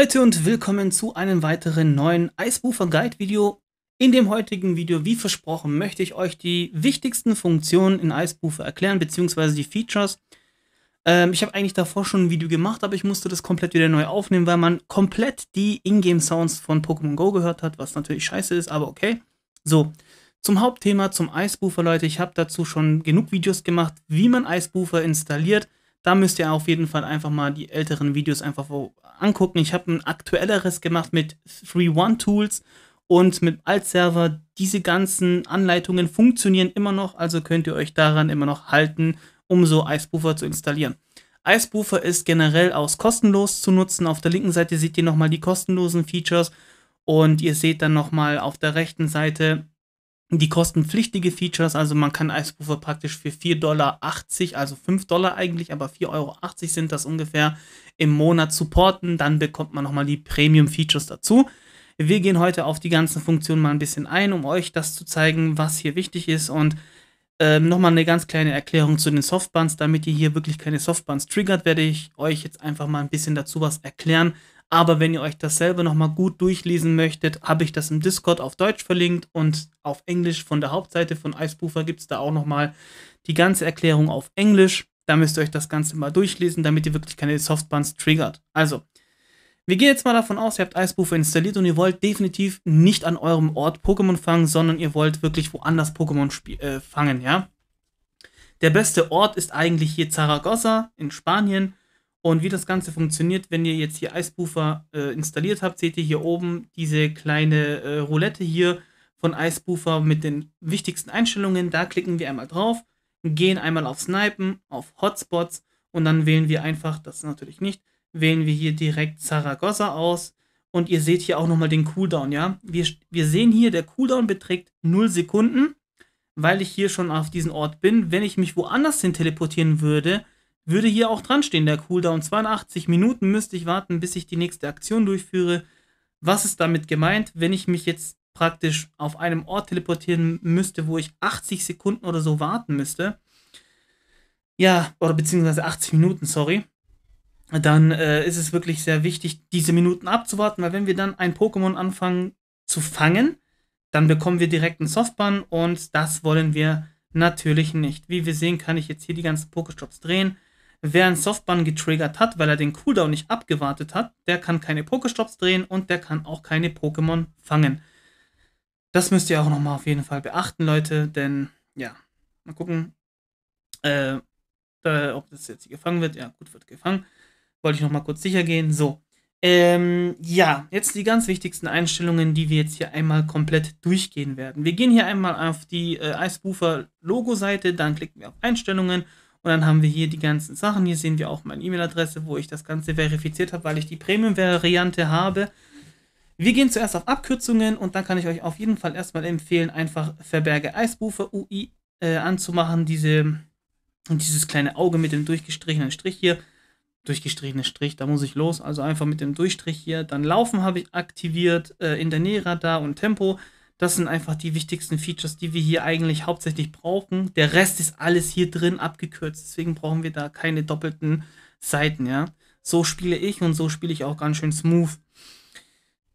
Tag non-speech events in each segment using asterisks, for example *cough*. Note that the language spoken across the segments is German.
Leute und willkommen zu einem weiteren neuen Eisbufer Guide Video. In dem heutigen Video, wie versprochen, möchte ich euch die wichtigsten Funktionen in Eisbufer erklären, beziehungsweise die Features. Ähm, ich habe eigentlich davor schon ein Video gemacht, aber ich musste das komplett wieder neu aufnehmen, weil man komplett die Ingame Sounds von Pokémon Go gehört hat, was natürlich scheiße ist, aber okay. So, zum Hauptthema, zum Eisbufer, Leute. Ich habe dazu schon genug Videos gemacht, wie man Eisbufer installiert da müsst ihr auf jeden Fall einfach mal die älteren Videos einfach angucken. Ich habe ein aktuelleres gemacht mit 3-1-Tools und mit Alt-Server. Diese ganzen Anleitungen funktionieren immer noch, also könnt ihr euch daran immer noch halten, um so Icebuffer zu installieren. Icebuffer ist generell aus kostenlos zu nutzen. Auf der linken Seite seht ihr nochmal die kostenlosen Features und ihr seht dann nochmal auf der rechten Seite die kostenpflichtige Features, also man kann Eisproofer praktisch für 4,80 Dollar, also 5 Dollar eigentlich, aber 4,80 Euro sind das ungefähr im Monat supporten. Dann bekommt man nochmal die Premium-Features dazu. Wir gehen heute auf die ganzen Funktionen mal ein bisschen ein, um euch das zu zeigen, was hier wichtig ist. Und ähm, nochmal eine ganz kleine Erklärung zu den Softbands. Damit ihr hier wirklich keine Softbands triggert, werde ich euch jetzt einfach mal ein bisschen dazu was erklären, aber wenn ihr euch das selber nochmal gut durchlesen möchtet, habe ich das im Discord auf Deutsch verlinkt und auf Englisch von der Hauptseite von Icebuffer gibt es da auch nochmal die ganze Erklärung auf Englisch. Da müsst ihr euch das Ganze mal durchlesen, damit ihr wirklich keine Softbuns triggert. Also, wir gehen jetzt mal davon aus, ihr habt Eisbuffer installiert und ihr wollt definitiv nicht an eurem Ort Pokémon fangen, sondern ihr wollt wirklich woanders Pokémon äh, fangen, ja? Der beste Ort ist eigentlich hier Zaragoza in Spanien. Und wie das Ganze funktioniert, wenn ihr jetzt hier Icebuffer äh, installiert habt, seht ihr hier oben diese kleine äh, Roulette hier von Icebuffer mit den wichtigsten Einstellungen. Da klicken wir einmal drauf, gehen einmal auf Snipen, auf Hotspots und dann wählen wir einfach, das natürlich nicht, wählen wir hier direkt Zaragoza aus. Und ihr seht hier auch nochmal den Cooldown, ja. Wir, wir sehen hier, der Cooldown beträgt 0 Sekunden, weil ich hier schon auf diesen Ort bin. Wenn ich mich woanders hin teleportieren würde, würde hier auch dran stehen, der Cooldown. 82 Minuten müsste ich warten, bis ich die nächste Aktion durchführe. Was ist damit gemeint, wenn ich mich jetzt praktisch auf einem Ort teleportieren müsste, wo ich 80 Sekunden oder so warten müsste? Ja, oder beziehungsweise 80 Minuten, sorry. Dann äh, ist es wirklich sehr wichtig, diese Minuten abzuwarten, weil wenn wir dann ein Pokémon anfangen zu fangen, dann bekommen wir direkt einen Softbun und das wollen wir natürlich nicht. Wie wir sehen, kann ich jetzt hier die ganzen Pokestops drehen Wer einen Softbun getriggert hat, weil er den Cooldown nicht abgewartet hat, der kann keine Pokestops drehen und der kann auch keine Pokémon fangen. Das müsst ihr auch nochmal auf jeden Fall beachten, Leute, denn ja, mal gucken, äh, da, ob das jetzt hier gefangen wird. Ja, gut, wird gefangen. Wollte ich nochmal kurz sicher gehen. So. Ähm, ja, jetzt die ganz wichtigsten Einstellungen, die wir jetzt hier einmal komplett durchgehen werden. Wir gehen hier einmal auf die äh, Eisbufer Logo-Seite, dann klicken wir auf Einstellungen und dann haben wir hier die ganzen Sachen. Hier sehen wir auch meine E-Mail-Adresse, wo ich das Ganze verifiziert habe, weil ich die Premium-Variante habe. Wir gehen zuerst auf Abkürzungen und dann kann ich euch auf jeden Fall erstmal empfehlen, einfach Verberge Eisbufer UI äh, anzumachen. Diese, dieses kleine Auge mit dem durchgestrichenen Strich hier. Durchgestrichenen Strich, da muss ich los. Also einfach mit dem Durchstrich hier. Dann Laufen habe ich aktiviert, äh, in der Nähe Radar und Tempo. Das sind einfach die wichtigsten Features, die wir hier eigentlich hauptsächlich brauchen. Der Rest ist alles hier drin abgekürzt, deswegen brauchen wir da keine doppelten Seiten, ja. So spiele ich und so spiele ich auch ganz schön smooth.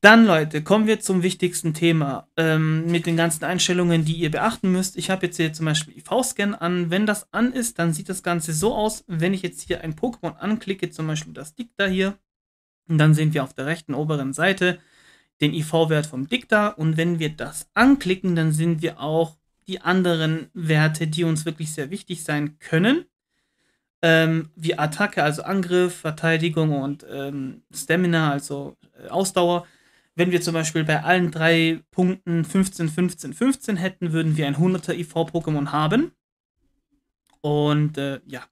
Dann, Leute, kommen wir zum wichtigsten Thema ähm, mit den ganzen Einstellungen, die ihr beachten müsst. Ich habe jetzt hier zum Beispiel IV-Scan an. Wenn das an ist, dann sieht das Ganze so aus. Wenn ich jetzt hier ein Pokémon anklicke, zum Beispiel das Dick da hier, und dann sehen wir auf der rechten oberen Seite den IV-Wert vom Dicta und wenn wir das anklicken, dann sind wir auch die anderen Werte, die uns wirklich sehr wichtig sein können. Ähm, wie Attacke, also Angriff, Verteidigung und ähm, Stamina, also äh, Ausdauer. Wenn wir zum Beispiel bei allen drei Punkten 15, 15, 15 hätten, würden wir ein 100er IV-Pokémon haben. Und äh, ja,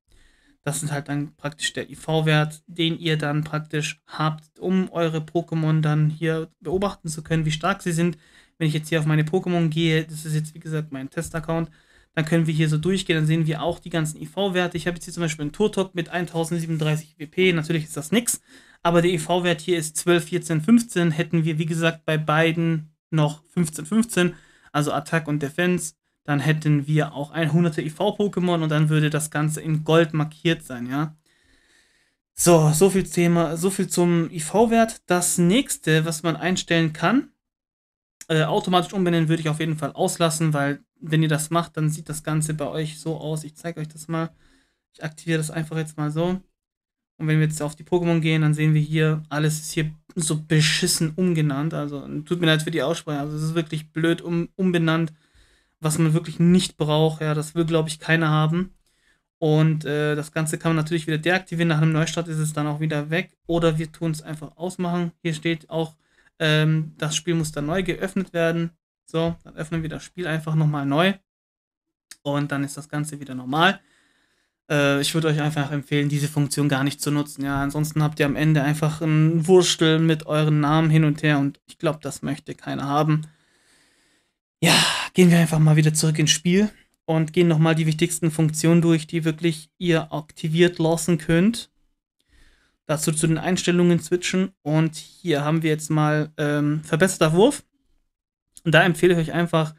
das sind halt dann praktisch der IV-Wert, den ihr dann praktisch habt, um eure Pokémon dann hier beobachten zu können, wie stark sie sind. Wenn ich jetzt hier auf meine Pokémon gehe, das ist jetzt wie gesagt mein Test-Account, dann können wir hier so durchgehen, dann sehen wir auch die ganzen IV-Werte. Ich habe jetzt hier zum Beispiel einen Turtok mit 1037 WP, natürlich ist das nichts, aber der IV-Wert hier ist 12, 14, 15. Hätten wir, wie gesagt, bei beiden noch 15, 15, also Attack und Defense, dann hätten wir auch 100 IV-Pokémon und dann würde das Ganze in Gold markiert sein, ja. So, so viel Thema, so viel zum IV-Wert. Das nächste, was man einstellen kann, äh, automatisch umbenennen würde ich auf jeden Fall auslassen, weil wenn ihr das macht, dann sieht das Ganze bei euch so aus. Ich zeige euch das mal. Ich aktiviere das einfach jetzt mal so. Und wenn wir jetzt auf die Pokémon gehen, dann sehen wir hier, alles ist hier so beschissen umgenannt. Also tut mir leid für die Aussprache. Also es ist wirklich blöd um, umbenannt was man wirklich nicht braucht. Ja, das will, glaube ich, keiner haben. Und äh, das Ganze kann man natürlich wieder deaktivieren. Nach einem Neustart ist es dann auch wieder weg. Oder wir tun es einfach ausmachen. Hier steht auch, ähm, das Spiel muss dann neu geöffnet werden. So, dann öffnen wir das Spiel einfach nochmal neu. Und dann ist das Ganze wieder normal. Äh, ich würde euch einfach empfehlen, diese Funktion gar nicht zu nutzen. Ja, ansonsten habt ihr am Ende einfach ein Wurstel mit euren Namen hin und her. Und ich glaube, das möchte keiner haben. Ja, gehen wir einfach mal wieder zurück ins Spiel und gehen nochmal die wichtigsten Funktionen durch, die wirklich ihr aktiviert lassen könnt. Dazu zu den Einstellungen switchen und hier haben wir jetzt mal ähm, verbesserter Wurf. Und da empfehle ich euch einfach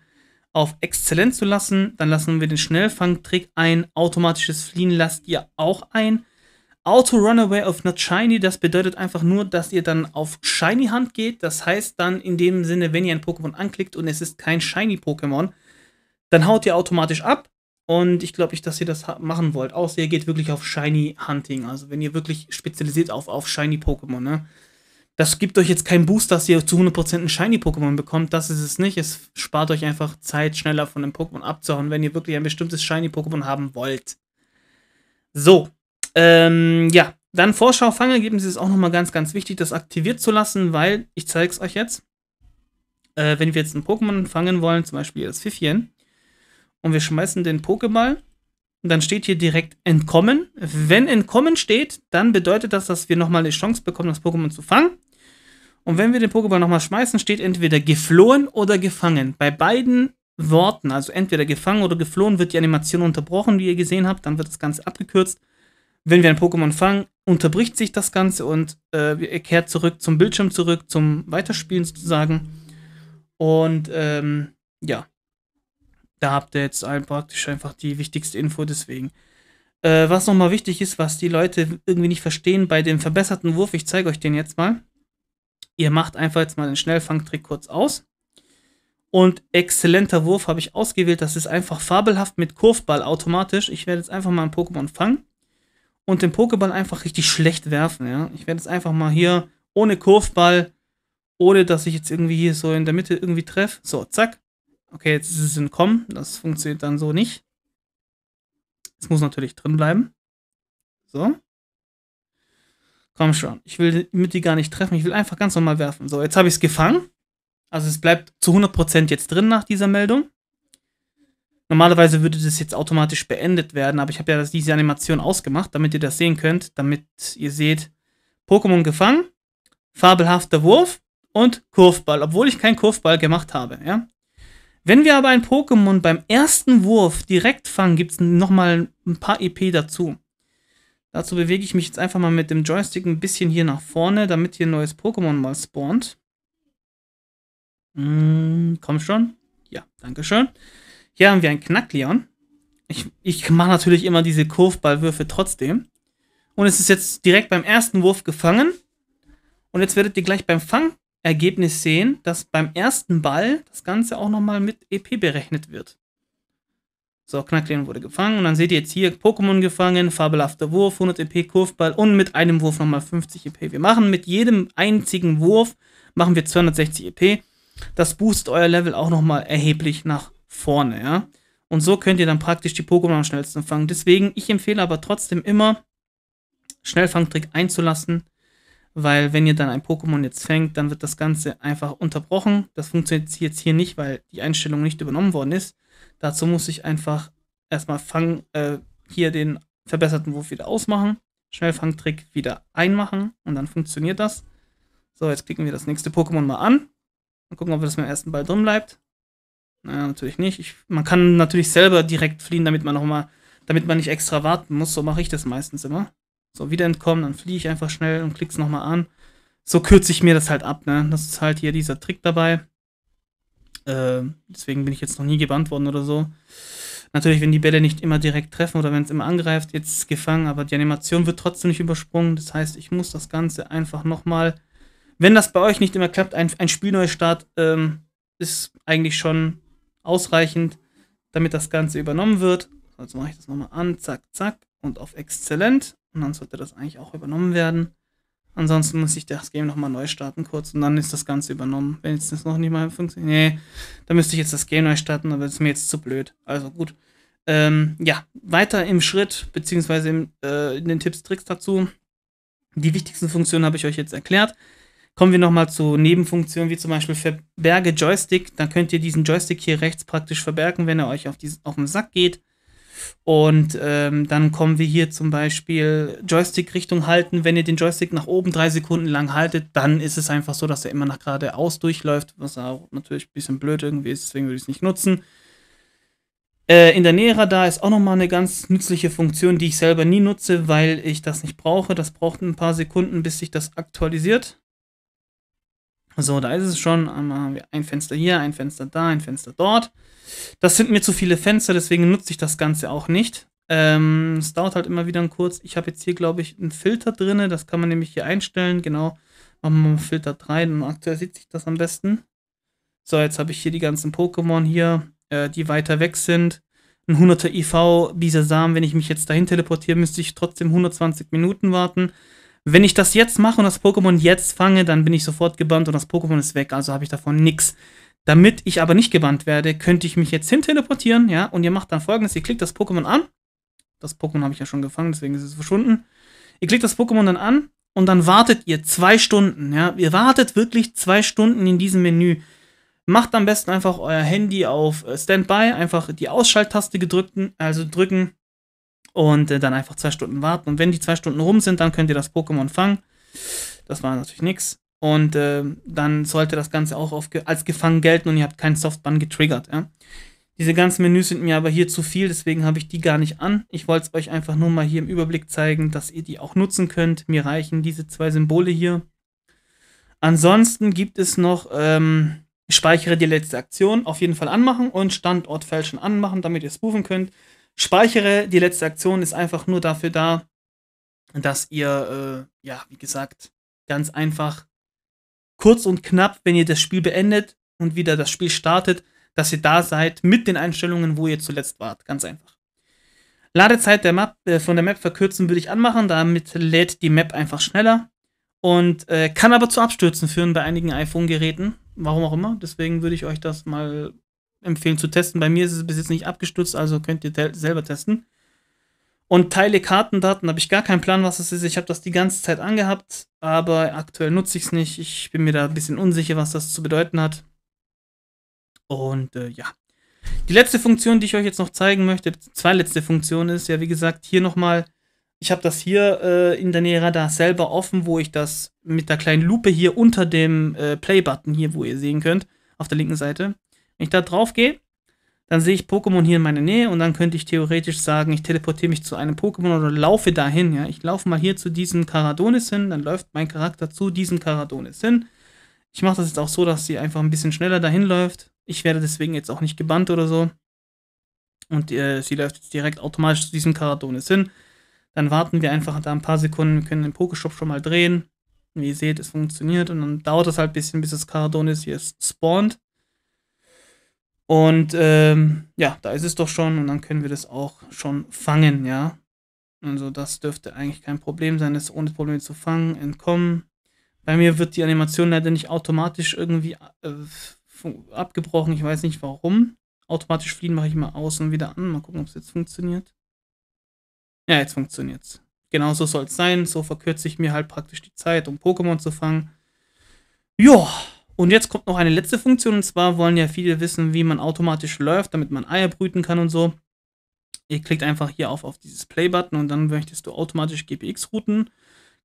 auf Exzellent zu lassen. Dann lassen wir den Schnellfangtrick ein. Automatisches Fliehen lasst ihr auch ein. Auto Runaway of Not Shiny, das bedeutet einfach nur, dass ihr dann auf Shiny Hand geht. Das heißt dann in dem Sinne, wenn ihr ein Pokémon anklickt und es ist kein Shiny Pokémon, dann haut ihr automatisch ab. Und ich glaube nicht, dass ihr das machen wollt. Außer ihr geht wirklich auf Shiny Hunting. Also wenn ihr wirklich spezialisiert auf, auf Shiny Pokémon, ne? Das gibt euch jetzt keinen Boost, dass ihr zu 100% ein Shiny Pokémon bekommt. Das ist es nicht. Es spart euch einfach Zeit, schneller von einem Pokémon abzuhauen, wenn ihr wirklich ein bestimmtes Shiny Pokémon haben wollt. So, ähm, ja, dann Vorschau-Fangergebnis ist auch nochmal ganz, ganz wichtig, das aktiviert zu lassen, weil, ich zeige es euch jetzt, äh, wenn wir jetzt ein Pokémon fangen wollen, zum Beispiel das Pfiffchen, und wir schmeißen den Pokéball, dann steht hier direkt Entkommen. Wenn Entkommen steht, dann bedeutet das, dass wir nochmal die Chance bekommen, das Pokémon zu fangen. Und wenn wir den Pokéball nochmal schmeißen, steht entweder geflohen oder gefangen. Bei beiden Worten, also entweder gefangen oder geflohen, wird die Animation unterbrochen, wie ihr gesehen habt. Dann wird das Ganze abgekürzt wenn wir ein Pokémon fangen, unterbricht sich das Ganze und äh, er kehrt zurück zum Bildschirm zurück, zum Weiterspielen sozusagen. Und ähm, ja, da habt ihr jetzt praktisch einfach die wichtigste Info deswegen. Äh, was nochmal wichtig ist, was die Leute irgendwie nicht verstehen bei dem verbesserten Wurf, ich zeige euch den jetzt mal. Ihr macht einfach jetzt mal den Schnellfangtrick kurz aus. Und exzellenter Wurf habe ich ausgewählt. Das ist einfach fabelhaft mit Kurvball automatisch. Ich werde jetzt einfach mal ein Pokémon fangen und den Pokéball einfach richtig schlecht werfen. Ja? Ich werde jetzt einfach mal hier ohne Kurvball, ohne dass ich jetzt irgendwie hier so in der Mitte irgendwie treffe. So, zack. Okay, jetzt ist es entkommen. Das funktioniert dann so nicht. Es muss natürlich drin bleiben. So. Komm schon. Ich will mit die gar nicht treffen. Ich will einfach ganz normal werfen. So, jetzt habe ich es gefangen. Also es bleibt zu 100% jetzt drin nach dieser Meldung. Normalerweise würde das jetzt automatisch beendet werden, aber ich habe ja das, diese Animation ausgemacht, damit ihr das sehen könnt, damit ihr seht, Pokémon gefangen, fabelhafter Wurf und Kurvball, obwohl ich keinen Kurvball gemacht habe, ja. Wenn wir aber ein Pokémon beim ersten Wurf direkt fangen, gibt es nochmal ein paar EP dazu. Dazu bewege ich mich jetzt einfach mal mit dem Joystick ein bisschen hier nach vorne, damit hier ein neues Pokémon mal spawnt. Mm, komm schon. Ja, danke schön. Hier haben wir einen Knackleon. Ich, ich mache natürlich immer diese Kurvballwürfe trotzdem. Und es ist jetzt direkt beim ersten Wurf gefangen. Und jetzt werdet ihr gleich beim Fangergebnis sehen, dass beim ersten Ball das Ganze auch nochmal mit EP berechnet wird. So, Knackleon wurde gefangen. Und dann seht ihr jetzt hier Pokémon gefangen, fabelhafter Wurf, 100 EP Kurvball und mit einem Wurf nochmal 50 EP. Wir machen mit jedem einzigen Wurf machen wir 260 EP. Das boostet euer Level auch nochmal erheblich nach vorne, ja. Und so könnt ihr dann praktisch die Pokémon am schnellsten fangen. Deswegen, ich empfehle aber trotzdem immer, Schnellfangtrick einzulassen, weil wenn ihr dann ein Pokémon jetzt fängt, dann wird das Ganze einfach unterbrochen. Das funktioniert jetzt hier nicht, weil die Einstellung nicht übernommen worden ist. Dazu muss ich einfach erstmal fangen, äh, hier den verbesserten Wurf wieder ausmachen, Schnellfangtrick wieder einmachen und dann funktioniert das. So, jetzt klicken wir das nächste Pokémon mal an und gucken, ob das beim ersten Ball drin bleibt. Naja, natürlich nicht. Ich, man kann natürlich selber direkt fliehen, damit man noch mal, damit man nicht extra warten muss. So mache ich das meistens immer. So, wieder entkommen, dann fliehe ich einfach schnell und es nochmal an. So kürze ich mir das halt ab, ne? Das ist halt hier dieser Trick dabei. Äh, deswegen bin ich jetzt noch nie gebannt worden oder so. Natürlich, wenn die Bälle nicht immer direkt treffen oder wenn es immer angreift, jetzt gefangen, aber die Animation wird trotzdem nicht übersprungen. Das heißt, ich muss das Ganze einfach nochmal, wenn das bei euch nicht immer klappt, ein, ein Spielneustart ähm, ist eigentlich schon ausreichend, damit das Ganze übernommen wird. Also mache ich das nochmal an, zack, zack und auf exzellent und dann sollte das eigentlich auch übernommen werden. Ansonsten muss ich das Game nochmal neu starten kurz und dann ist das Ganze übernommen. Wenn jetzt das noch nicht mal funktioniert, nee, dann müsste ich jetzt das Game neu starten, aber das ist mir jetzt zu blöd. Also gut. Ähm, ja, weiter im Schritt, beziehungsweise im, äh, in den Tipps, Tricks dazu. Die wichtigsten Funktionen habe ich euch jetzt erklärt. Kommen wir nochmal zu Nebenfunktionen, wie zum Beispiel Verberge Joystick. Dann könnt ihr diesen Joystick hier rechts praktisch verbergen, wenn er euch auf, die, auf den Sack geht. Und ähm, dann kommen wir hier zum Beispiel Joystick-Richtung halten. Wenn ihr den Joystick nach oben drei Sekunden lang haltet, dann ist es einfach so, dass er immer nach geradeaus durchläuft, was auch natürlich ein bisschen blöd irgendwie ist, deswegen würde ich es nicht nutzen. Äh, in der Nähradar ist auch nochmal eine ganz nützliche Funktion, die ich selber nie nutze, weil ich das nicht brauche. Das braucht ein paar Sekunden, bis sich das aktualisiert. So, da ist es schon. Einmal ähm, haben wir ein Fenster hier, ein Fenster da, ein Fenster dort. Das sind mir zu viele Fenster, deswegen nutze ich das Ganze auch nicht. Ähm, es dauert halt immer wieder ein kurz. Ich habe jetzt hier, glaube ich, einen Filter drin. Das kann man nämlich hier einstellen. Genau. Machen wir mal Filter 3. Dann aktuell sieht sich das am besten. So, jetzt habe ich hier die ganzen Pokémon hier, äh, die weiter weg sind. Ein 100er IV, e dieser Samen, wenn ich mich jetzt dahin teleportiere, müsste ich trotzdem 120 Minuten warten. Wenn ich das jetzt mache und das Pokémon jetzt fange, dann bin ich sofort gebannt und das Pokémon ist weg, also habe ich davon nichts. Damit ich aber nicht gebannt werde, könnte ich mich jetzt hin teleportieren, ja, und ihr macht dann folgendes, ihr klickt das Pokémon an. Das Pokémon habe ich ja schon gefangen, deswegen ist es verschwunden. Ihr klickt das Pokémon dann an und dann wartet ihr zwei Stunden, ja. Ihr wartet wirklich zwei Stunden in diesem Menü. Macht am besten einfach euer Handy auf äh, Standby, einfach die Ausschalttaste gedrückt, also drücken und äh, dann einfach zwei Stunden warten. Und wenn die zwei Stunden rum sind, dann könnt ihr das Pokémon fangen. Das war natürlich nichts. Und äh, dann sollte das Ganze auch auf, als gefangen gelten und ihr habt keinen Softbun getriggert. Ja? Diese ganzen Menüs sind mir aber hier zu viel, deswegen habe ich die gar nicht an. Ich wollte es euch einfach nur mal hier im Überblick zeigen, dass ihr die auch nutzen könnt. Mir reichen diese zwei Symbole hier. Ansonsten gibt es noch ähm, speichere die letzte Aktion, auf jeden Fall anmachen und Standort fälschen anmachen, damit ihr es buchen könnt. Speichere, die letzte Aktion ist einfach nur dafür da, dass ihr, äh, ja, wie gesagt, ganz einfach kurz und knapp, wenn ihr das Spiel beendet und wieder das Spiel startet, dass ihr da seid mit den Einstellungen, wo ihr zuletzt wart. Ganz einfach. Ladezeit der Map, äh, von der Map verkürzen würde ich anmachen, damit lädt die Map einfach schneller und äh, kann aber zu Abstürzen führen bei einigen iPhone-Geräten. Warum auch immer. Deswegen würde ich euch das mal empfehlen zu testen. Bei mir ist es bis jetzt nicht abgestürzt, also könnt ihr te selber testen. Und Teile Kartendaten habe ich gar keinen Plan, was das ist. Ich habe das die ganze Zeit angehabt, aber aktuell nutze ich es nicht. Ich bin mir da ein bisschen unsicher, was das zu bedeuten hat. Und äh, ja. Die letzte Funktion, die ich euch jetzt noch zeigen möchte, zwei letzte Funktionen ist ja, wie gesagt, hier nochmal. Ich habe das hier äh, in der Nähe da selber offen, wo ich das mit der kleinen Lupe hier unter dem äh, Play-Button hier, wo ihr sehen könnt, auf der linken Seite, wenn ich da drauf gehe, dann sehe ich Pokémon hier in meiner Nähe und dann könnte ich theoretisch sagen, ich teleportiere mich zu einem Pokémon oder laufe dahin. Ja? Ich laufe mal hier zu diesem Karadonis hin, dann läuft mein Charakter zu diesem Karadonis hin. Ich mache das jetzt auch so, dass sie einfach ein bisschen schneller dahin läuft. Ich werde deswegen jetzt auch nicht gebannt oder so. Und äh, sie läuft jetzt direkt automatisch zu diesem Karadonis hin. Dann warten wir einfach da ein paar Sekunden. Wir können den Pokestop schon mal drehen. Wie ihr seht, es funktioniert. Und dann dauert es halt ein bisschen, bis das Karadonis hier spawnt. Und ähm, ja, da ist es doch schon und dann können wir das auch schon fangen, ja. Also das dürfte eigentlich kein Problem sein, das ohne Probleme zu fangen, entkommen. Bei mir wird die Animation leider nicht automatisch irgendwie äh, abgebrochen. Ich weiß nicht warum. Automatisch fliehen mache ich mal aus und wieder an. Mal gucken, ob es jetzt funktioniert. Ja, jetzt funktioniert's. Genau so soll es sein. So verkürze ich mir halt praktisch die Zeit, um Pokémon zu fangen. Joa. Und jetzt kommt noch eine letzte Funktion, und zwar wollen ja viele wissen, wie man automatisch läuft, damit man Eier brüten kann und so. Ihr klickt einfach hier auf, auf dieses Play-Button und dann möchtest du automatisch GPX routen,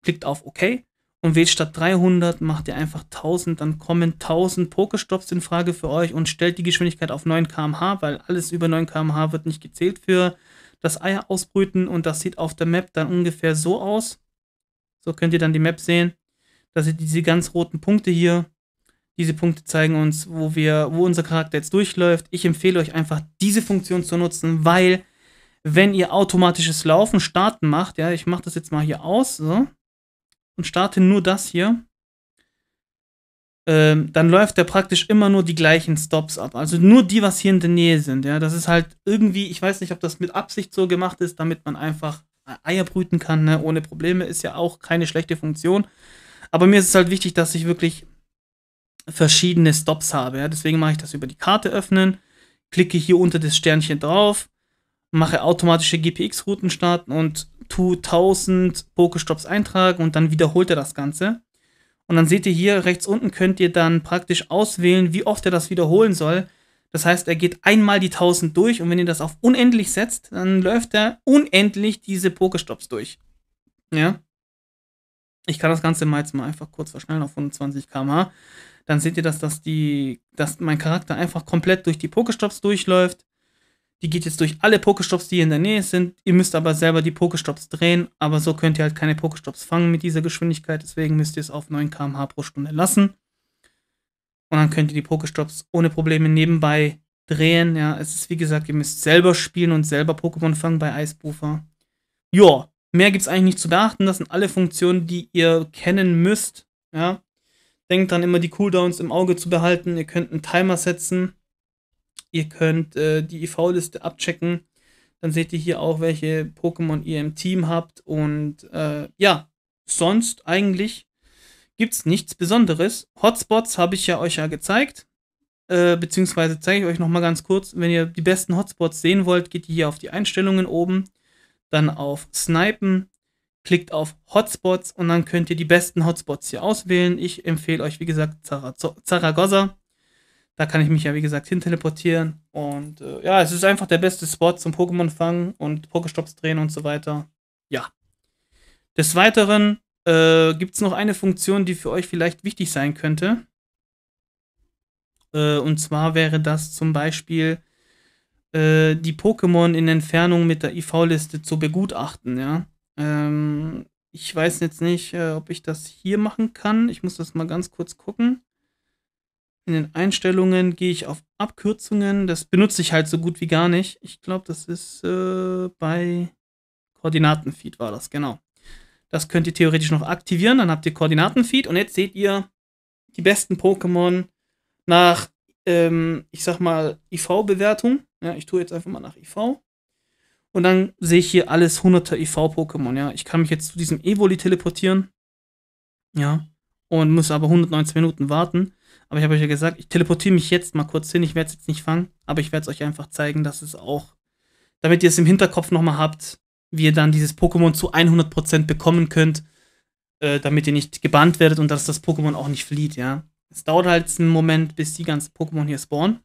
klickt auf OK und wählt statt 300, macht ihr einfach 1000, dann kommen 1000 Pokestops in Frage für euch und stellt die Geschwindigkeit auf 9 km/h, weil alles über 9 km/h wird nicht gezählt für das Eier ausbrüten und das sieht auf der Map dann ungefähr so aus. So könnt ihr dann die Map sehen. Das ihr diese ganz roten Punkte hier. Diese Punkte zeigen uns, wo wir, wo unser Charakter jetzt durchläuft. Ich empfehle euch einfach, diese Funktion zu nutzen, weil wenn ihr automatisches Laufen, Starten macht, ja, ich mache das jetzt mal hier aus, so, und starte nur das hier, ähm, dann läuft er praktisch immer nur die gleichen Stops ab. Also nur die, was hier in der Nähe sind, ja. Das ist halt irgendwie, ich weiß nicht, ob das mit Absicht so gemacht ist, damit man einfach äh, Eier brüten kann, ne? ohne Probleme, ist ja auch keine schlechte Funktion. Aber mir ist es halt wichtig, dass ich wirklich verschiedene Stops habe. Ja. Deswegen mache ich das über die Karte öffnen, klicke hier unter das Sternchen drauf, mache automatische GPX-Routen starten und tue 1000 Pokestops eintragen und dann wiederholt er das Ganze. Und dann seht ihr hier rechts unten könnt ihr dann praktisch auswählen, wie oft er das wiederholen soll. Das heißt, er geht einmal die 1000 durch und wenn ihr das auf unendlich setzt, dann läuft er unendlich diese Pokestops durch. Ja. Ich kann das Ganze mal jetzt mal einfach kurz verschnellen auf 120 km/h dann seht ihr, dass, die, dass mein Charakter einfach komplett durch die Pokestops durchläuft. Die geht jetzt durch alle Pokestops, die hier in der Nähe sind. Ihr müsst aber selber die Pokestops drehen, aber so könnt ihr halt keine Pokestops fangen mit dieser Geschwindigkeit. Deswegen müsst ihr es auf 9 km/h pro Stunde lassen. Und dann könnt ihr die Pokestops ohne Probleme nebenbei drehen. Ja, es ist wie gesagt, ihr müsst selber spielen und selber Pokémon fangen bei Eisbufer. Joa, mehr gibt es eigentlich nicht zu beachten. Das sind alle Funktionen, die ihr kennen müsst. Ja, Denkt dran, immer die Cooldowns im Auge zu behalten. Ihr könnt einen Timer setzen. Ihr könnt äh, die IV-Liste e abchecken. Dann seht ihr hier auch, welche Pokémon ihr im Team habt. Und äh, ja, sonst eigentlich gibt es nichts Besonderes. Hotspots habe ich ja euch ja gezeigt. Äh, beziehungsweise zeige ich euch nochmal ganz kurz. Wenn ihr die besten Hotspots sehen wollt, geht ihr hier auf die Einstellungen oben. Dann auf Snipen klickt auf Hotspots und dann könnt ihr die besten Hotspots hier auswählen. Ich empfehle euch, wie gesagt, Zaragoza. Da kann ich mich ja, wie gesagt, hin teleportieren. Und äh, ja, es ist einfach der beste Spot zum Pokémon fangen und Pokestops drehen und so weiter. Ja. Des Weiteren äh, gibt es noch eine Funktion, die für euch vielleicht wichtig sein könnte. Äh, und zwar wäre das zum Beispiel äh, die Pokémon in Entfernung mit der IV-Liste zu begutachten, ja. Ähm, ich weiß jetzt nicht, äh, ob ich das hier machen kann. Ich muss das mal ganz kurz gucken. In den Einstellungen gehe ich auf Abkürzungen. Das benutze ich halt so gut wie gar nicht. Ich glaube, das ist äh, bei Koordinatenfeed war das, genau. Das könnt ihr theoretisch noch aktivieren. Dann habt ihr Koordinatenfeed und jetzt seht ihr die besten Pokémon nach, ähm, ich sag mal, IV-Bewertung. Ja, ich tue jetzt einfach mal nach IV. Und dann sehe ich hier alles 100er IV-Pokémon, e ja. Ich kann mich jetzt zu diesem Evoli teleportieren, ja. Und muss aber 119 Minuten warten. Aber ich habe euch ja gesagt, ich teleportiere mich jetzt mal kurz hin. Ich werde es jetzt nicht fangen, aber ich werde es euch einfach zeigen, dass es auch, damit ihr es im Hinterkopf nochmal habt, wie ihr dann dieses Pokémon zu 100% bekommen könnt, äh, damit ihr nicht gebannt werdet und dass das Pokémon auch nicht flieht, ja. Es dauert halt einen Moment, bis die ganzen Pokémon hier spawnen.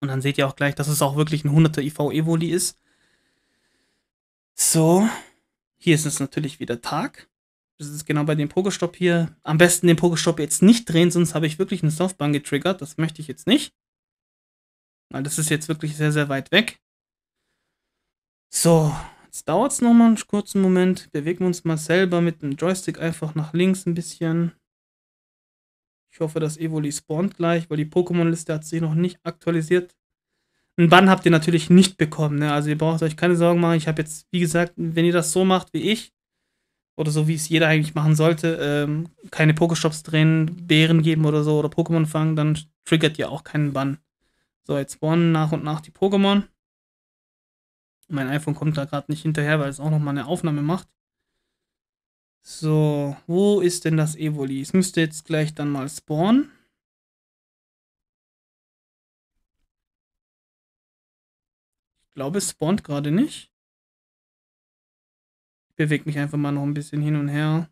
Und dann seht ihr auch gleich, dass es auch wirklich ein 100er IV e Evoli ist. So, hier ist es natürlich wieder Tag. Das ist genau bei dem Pokestop hier. Am besten den Pokestop jetzt nicht drehen, sonst habe ich wirklich eine Softbahn getriggert. Das möchte ich jetzt nicht. Weil das ist jetzt wirklich sehr, sehr weit weg. So, jetzt dauert es nochmal einen kurzen Moment. Bewegen wir uns mal selber mit dem Joystick einfach nach links ein bisschen. Ich hoffe, dass Evoli spawnt gleich, weil die Pokémon-Liste hat sich noch nicht aktualisiert. Einen Bann habt ihr natürlich nicht bekommen. Ne? Also ihr braucht euch keine Sorgen machen. Ich habe jetzt, wie gesagt, wenn ihr das so macht wie ich, oder so wie es jeder eigentlich machen sollte, ähm, keine Pokestops drehen, Bären geben oder so, oder Pokémon fangen, dann triggert ihr auch keinen Bann. So, jetzt spawnen nach und nach die Pokémon. Mein iPhone kommt da gerade nicht hinterher, weil es auch nochmal eine Aufnahme macht. So, wo ist denn das Evoli? Es müsste jetzt gleich dann mal spawnen. glaube, es spawnt gerade nicht. Ich bewege mich einfach mal noch ein bisschen hin und her.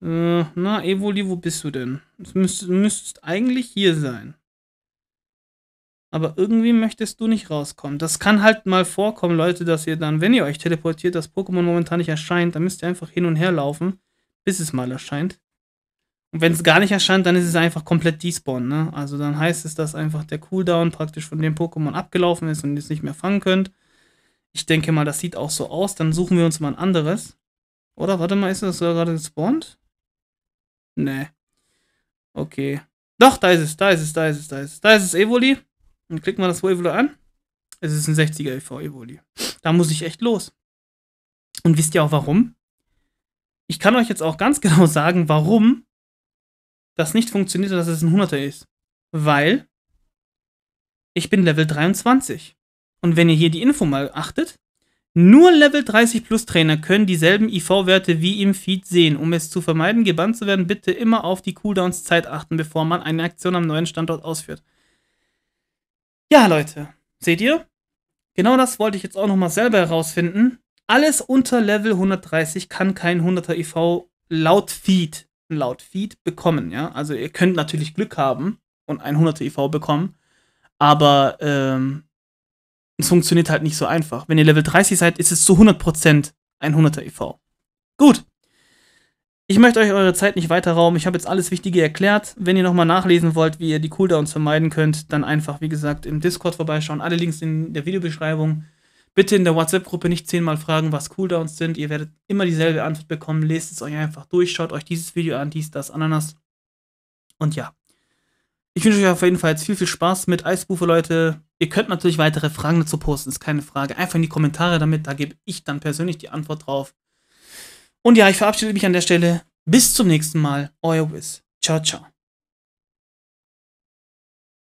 Äh, na, Evoli, wo bist du denn? Du müsstest, müsstest eigentlich hier sein. Aber irgendwie möchtest du nicht rauskommen. Das kann halt mal vorkommen, Leute, dass ihr dann, wenn ihr euch teleportiert, das Pokémon momentan nicht erscheint, dann müsst ihr einfach hin und her laufen, bis es mal erscheint. Und wenn es gar nicht erscheint, dann ist es einfach komplett despawn. Ne? Also dann heißt es, dass einfach der Cooldown praktisch von dem Pokémon abgelaufen ist und ihr es nicht mehr fangen könnt. Ich denke mal, das sieht auch so aus. Dann suchen wir uns mal ein anderes. Oder warte mal, ist das sogar gerade gespawnt? Nee. Okay. Doch, da ist es, da ist es, da ist es, da ist es. Da ist es Evoli. Dann klicken wir das Evoli an. Es ist ein 60er EV Evoli. Da muss ich echt los. Und wisst ihr auch warum? Ich kann euch jetzt auch ganz *laughs* genau sagen, warum das nicht funktioniert und dass es ein 100er ist. Weil ich bin Level 23. Und wenn ihr hier die Info mal achtet, nur Level 30 Plus Trainer können dieselben IV-Werte wie im Feed sehen. Um es zu vermeiden, gebannt zu werden, bitte immer auf die Cooldowns Zeit achten, bevor man eine Aktion am neuen Standort ausführt. Ja, Leute, seht ihr? Genau das wollte ich jetzt auch nochmal selber herausfinden. Alles unter Level 130 kann kein 100er IV laut Feed laut Feed bekommen. Ja? Also ihr könnt natürlich Glück haben und 100er IV e bekommen, aber ähm, es funktioniert halt nicht so einfach. Wenn ihr Level 30 seid, ist es zu 100% 100er IV. Gut. Ich möchte euch eure Zeit nicht weiter rauben. Ich habe jetzt alles Wichtige erklärt. Wenn ihr nochmal nachlesen wollt, wie ihr die Cooldowns vermeiden könnt, dann einfach, wie gesagt, im Discord vorbeischauen. Alle Links in der Videobeschreibung. Bitte in der WhatsApp-Gruppe nicht zehnmal fragen, was Cooldowns sind. Ihr werdet immer dieselbe Antwort bekommen. Lest es euch einfach durch, schaut euch dieses Video an, dies, das, Ananas. Und ja. Ich wünsche euch auf jeden Fall jetzt viel, viel Spaß mit Eisbufe, Leute. Ihr könnt natürlich weitere Fragen dazu posten, ist keine Frage. Einfach in die Kommentare damit, da gebe ich dann persönlich die Antwort drauf. Und ja, ich verabschiede mich an der Stelle. Bis zum nächsten Mal. Euer Wiz. Ciao, ciao.